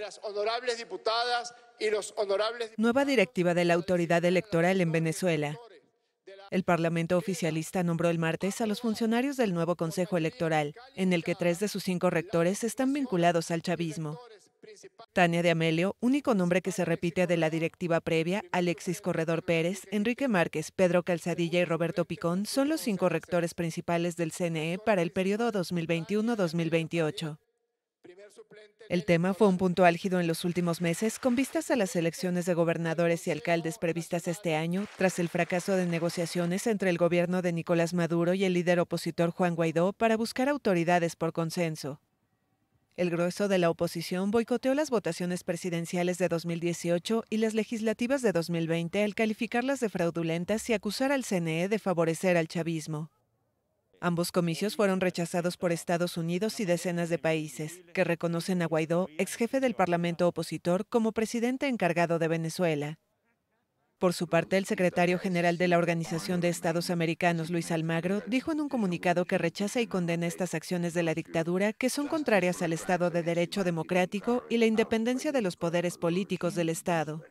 las honorables diputadas y los honorables... Nueva directiva de la autoridad electoral en Venezuela. El Parlamento oficialista nombró el martes a los funcionarios del nuevo Consejo Electoral, en el que tres de sus cinco rectores están vinculados al chavismo. Tania de Amelio, único nombre que se repite de la directiva previa, Alexis Corredor Pérez, Enrique Márquez, Pedro Calzadilla y Roberto Picón son los cinco rectores principales del CNE para el periodo 2021-2028. El tema fue un punto álgido en los últimos meses con vistas a las elecciones de gobernadores y alcaldes previstas este año, tras el fracaso de negociaciones entre el gobierno de Nicolás Maduro y el líder opositor Juan Guaidó para buscar autoridades por consenso. El grueso de la oposición boicoteó las votaciones presidenciales de 2018 y las legislativas de 2020 al calificarlas de fraudulentas y acusar al CNE de favorecer al chavismo. Ambos comicios fueron rechazados por Estados Unidos y decenas de países, que reconocen a Guaidó, ex jefe del Parlamento opositor, como presidente encargado de Venezuela. Por su parte, el secretario general de la Organización de Estados Americanos, Luis Almagro, dijo en un comunicado que rechaza y condena estas acciones de la dictadura que son contrarias al Estado de Derecho democrático y la independencia de los poderes políticos del Estado.